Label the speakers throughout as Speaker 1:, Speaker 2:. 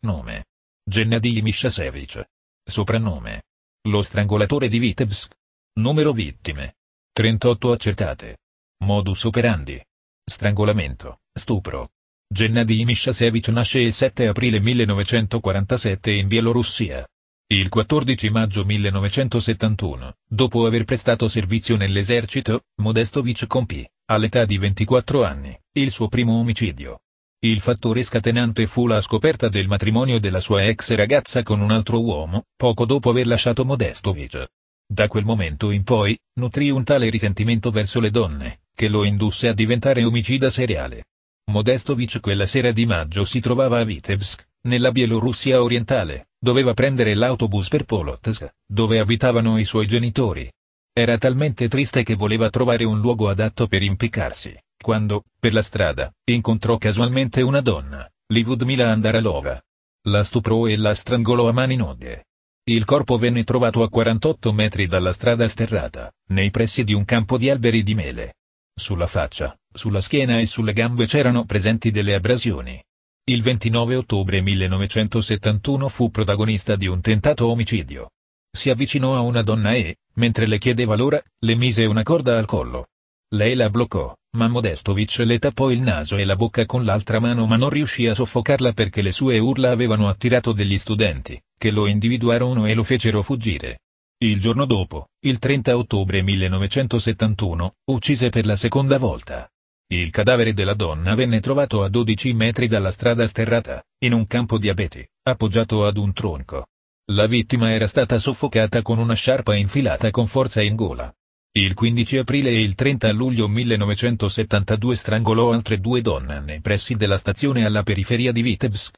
Speaker 1: Nome. Gennady Mishasevic. Soprannome. Lo strangolatore di Vitebsk. Numero vittime. 38 accertate. Modus operandi. Strangolamento, stupro. Gennady Mishasevic nasce il 7 aprile 1947 in Bielorussia. Il 14 maggio 1971, dopo aver prestato servizio nell'esercito, Modestovic compì, all'età di 24 anni, il suo primo omicidio. Il fattore scatenante fu la scoperta del matrimonio della sua ex ragazza con un altro uomo, poco dopo aver lasciato Modestovic. Da quel momento in poi, nutrì un tale risentimento verso le donne, che lo indusse a diventare omicida seriale. Modestovic quella sera di maggio si trovava a Vitebsk, nella Bielorussia orientale, doveva prendere l'autobus per Polotsk, dove abitavano i suoi genitori. Era talmente triste che voleva trovare un luogo adatto per impiccarsi. Quando, per la strada, incontrò casualmente una donna, Livudmila Andaralova. La stuprò e la strangolò a mani nude. Il corpo venne trovato a 48 metri dalla strada sterrata, nei pressi di un campo di alberi di mele. Sulla faccia, sulla schiena e sulle gambe c'erano presenti delle abrasioni. Il 29 ottobre 1971 fu protagonista di un tentato omicidio. Si avvicinò a una donna e, mentre le chiedeva l'ora, le mise una corda al collo. Lei la bloccò, ma Modestovic le tappò il naso e la bocca con l'altra mano ma non riuscì a soffocarla perché le sue urla avevano attirato degli studenti, che lo individuarono e lo fecero fuggire. Il giorno dopo, il 30 ottobre 1971, uccise per la seconda volta. Il cadavere della donna venne trovato a 12 metri dalla strada sterrata, in un campo di abeti, appoggiato ad un tronco. La vittima era stata soffocata con una sciarpa infilata con forza in gola. Il 15 aprile e il 30 luglio 1972 strangolò altre due donne nei pressi della stazione alla periferia di Vitebsk.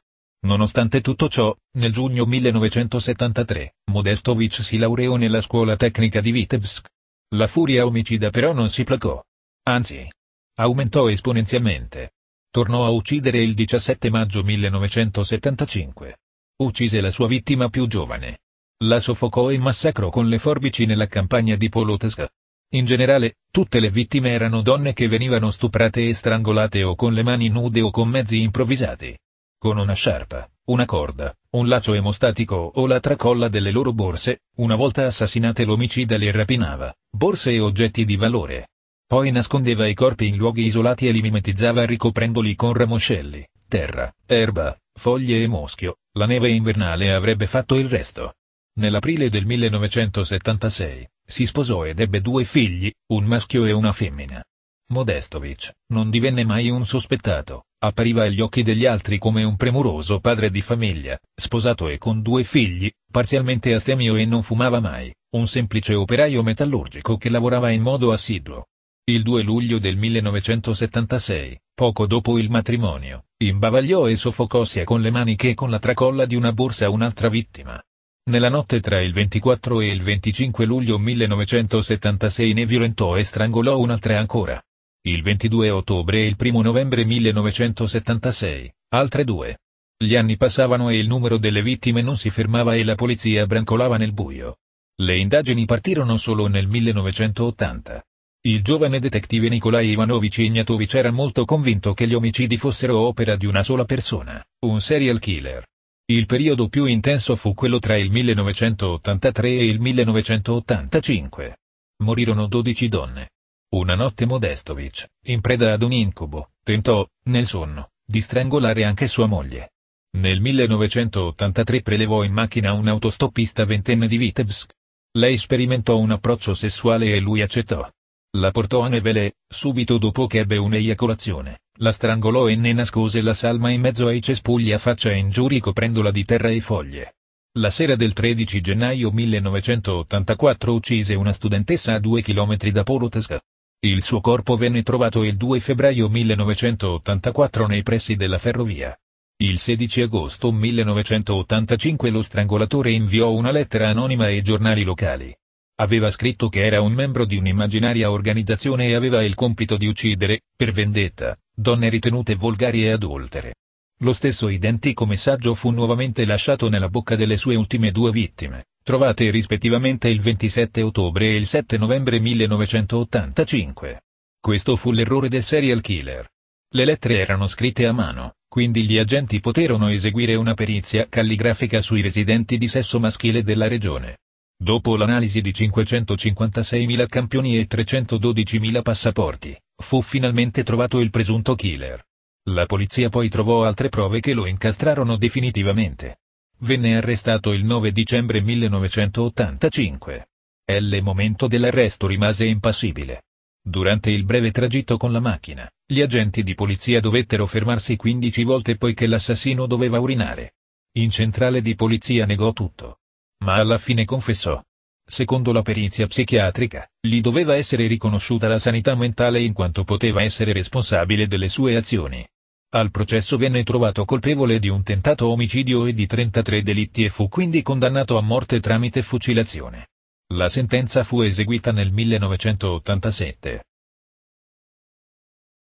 Speaker 1: Nonostante tutto ciò, nel giugno 1973, Modestovic si laureò nella scuola tecnica di Vitebsk. La furia omicida però non si placò. Anzi, aumentò esponenzialmente. Tornò a uccidere il 17 maggio 1975. Uccise la sua vittima più giovane, la soffocò e massacrò con le forbici nella campagna di Polotsk. In generale, tutte le vittime erano donne che venivano stuprate e strangolate o con le mani nude o con mezzi improvvisati. Con una sciarpa, una corda, un laccio emostatico o la tracolla delle loro borse, una volta assassinate l'omicida le rapinava, borse e oggetti di valore. Poi nascondeva i corpi in luoghi isolati e li mimetizzava ricoprendoli con ramoscelli, terra, erba, foglie e moschio, la neve invernale avrebbe fatto il resto. Nell'aprile del 1976, si sposò ed ebbe due figli, un maschio e una femmina. Modestovic, non divenne mai un sospettato, appariva agli occhi degli altri come un premuroso padre di famiglia, sposato e con due figli, parzialmente astemio e non fumava mai, un semplice operaio metallurgico che lavorava in modo assiduo. Il 2 luglio del 1976, poco dopo il matrimonio, imbavagliò e soffocò sia con le mani che con la tracolla di una borsa un'altra vittima. Nella notte tra il 24 e il 25 luglio 1976 ne violentò e strangolò un'altra ancora. Il 22 ottobre e il 1 novembre 1976, altre due. Gli anni passavano e il numero delle vittime non si fermava e la polizia brancolava nel buio. Le indagini partirono solo nel 1980. Il giovane detective Nikolai Ivanovich Ignatovic era molto convinto che gli omicidi fossero opera di una sola persona, un serial killer. Il periodo più intenso fu quello tra il 1983 e il 1985. Morirono 12 donne. Una notte Modestovic, in preda ad un incubo, tentò, nel sonno, di strangolare anche sua moglie. Nel 1983 prelevò in macchina un autostoppista ventenne di Vitebsk. Lei sperimentò un approccio sessuale e lui accettò. La portò a Nevele, subito dopo che ebbe un'eiacolazione, la strangolò e ne nascose la salma in mezzo ai cespugli a faccia in giù ricoprendola di terra e foglie. La sera del 13 gennaio 1984 uccise una studentessa a due chilometri da Polotesk. Il suo corpo venne trovato il 2 febbraio 1984 nei pressi della ferrovia. Il 16 agosto 1985 lo strangolatore inviò una lettera anonima ai giornali locali, aveva scritto che era un membro di un'immaginaria organizzazione e aveva il compito di uccidere, per vendetta, donne ritenute volgari e adultere. Lo stesso identico messaggio fu nuovamente lasciato nella bocca delle sue ultime due vittime, trovate rispettivamente il 27 ottobre e il 7 novembre 1985. Questo fu l'errore del serial killer. Le lettere erano scritte a mano, quindi gli agenti poterono eseguire una perizia calligrafica sui residenti di sesso maschile della regione. Dopo l'analisi di 556.000 campioni e 312.000 passaporti, fu finalmente trovato il presunto killer. La polizia poi trovò altre prove che lo incastrarono definitivamente. Venne arrestato il 9 dicembre 1985. L. momento dell'arresto rimase impassibile. Durante il breve tragitto con la macchina, gli agenti di polizia dovettero fermarsi 15 volte poiché l'assassino doveva urinare. In centrale di polizia negò tutto ma alla fine confessò. Secondo la perizia psichiatrica, gli doveva essere riconosciuta la sanità mentale in quanto poteva essere responsabile delle sue azioni. Al processo venne trovato colpevole di un tentato omicidio e di 33 delitti e fu quindi condannato a morte tramite fucilazione. La sentenza fu eseguita nel 1987.